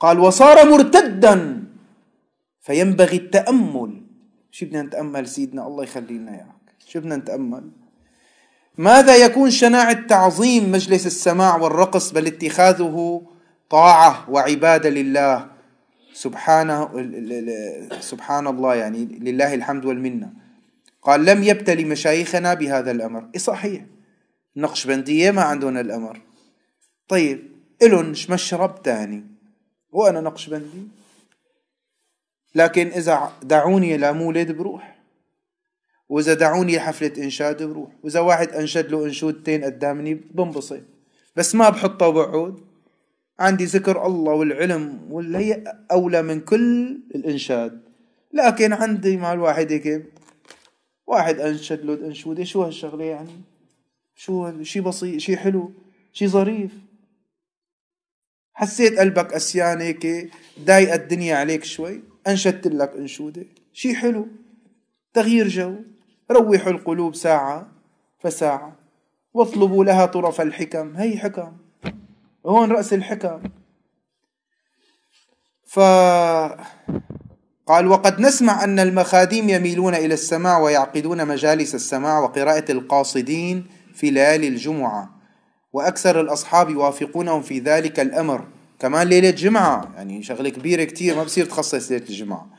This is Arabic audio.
قال وصار مرتدا فينبغي التأمل شو بدنا نتأمل سيدنا الله يخلينا إياك شو بدنا نتأمل ماذا يكون شناعة تعظيم مجلس السماع والرقص بل اتخاذه طاعة وعبادة لله سبحانه سبحان الله يعني لله الحمد والمنة قال لم يبتلي مشايخنا بهذا الأمر إيه صحيح بندية ما عندنا الأمر طيب إلن مشرب تاني وأنا نقشبندي لكن إذا دعوني لمولد بروح وإذا دعوني حفلة إنشاد بروح وإذا واحد أنشد له إنشودتين قدامني بنبسط بس ما بحطه وبقعد عندي ذكر الله والعلم واللي هي أولى من كل الإنشاد لكن عندي مع الواحد هيك واحد أنشد له الأنشودة شو هالشغلة يعني شو شي بسيط شي حلو شي ظريف حسيت قلبك قسيان هيك ضايقه الدنيا عليك شوي انشدت لك انشوده شي حلو تغيير جو روحوا القلوب ساعه فساعه واطلبوا لها طرف الحكم هي حكم هون راس الحكم ف قال وقد نسمع أن المخاديم يميلون إلى السماع ويعقدون مجالس السماع وقراءة القاصدين في ليالي الجمعة وأكثر الأصحاب يوافقونهم في ذلك الأمر كمان ليلة جمعة يعني شغلة كبيرة كتير ما بصير تخصص ليلة الجمعة